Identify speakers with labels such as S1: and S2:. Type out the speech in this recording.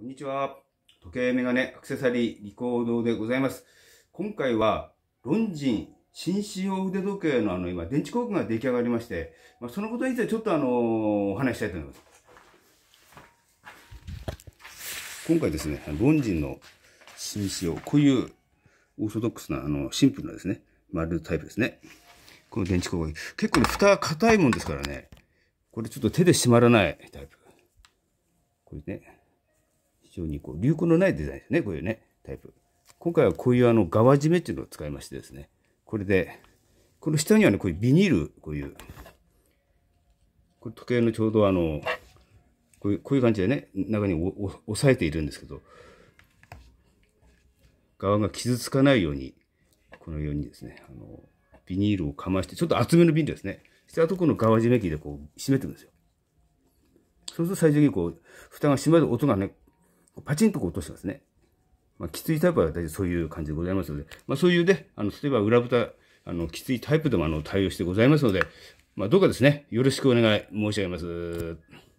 S1: こんにちは。時計メガネアクセサリーリコードでございます。今回は、ロンジン新仕様腕時計のあの、今、電池工具が出来上がりまして、まあ、そのことについてちょっとあのー、お話したいと思います。今回ですね、ロンジンの新仕様、こういうオーソドックスな、あの、シンプルなですね、丸タイプですね。この電池工具。結構ね、蓋硬いもんですからね、これちょっと手で閉まらないタイプ。これね。非常にこう、流行のないデザインですね、こういうね、タイプ。今回はこういうあの、側締めっていうのを使いましてですね、これで、この下にはね、こういうビニール、こういう、これ時計のちょうどあの、こういう、こういう感じでね、中に押さえているんですけど、側が傷つかないように、このようにですね、あの、ビニールをかまして、ちょっと厚めのビニールですね。したとこの側締め機でこう、締めてるんですよ。そうすると最終的にこう、蓋が閉まる音がね、パチンとこう落としてますね。まあ、きついタイプは大体そういう感じでございますので、まあ、そういうね、あの、例えば裏蓋、あの、きついタイプでもあの、対応してございますので、まあ、どうかですね、よろしくお願い申し上げます。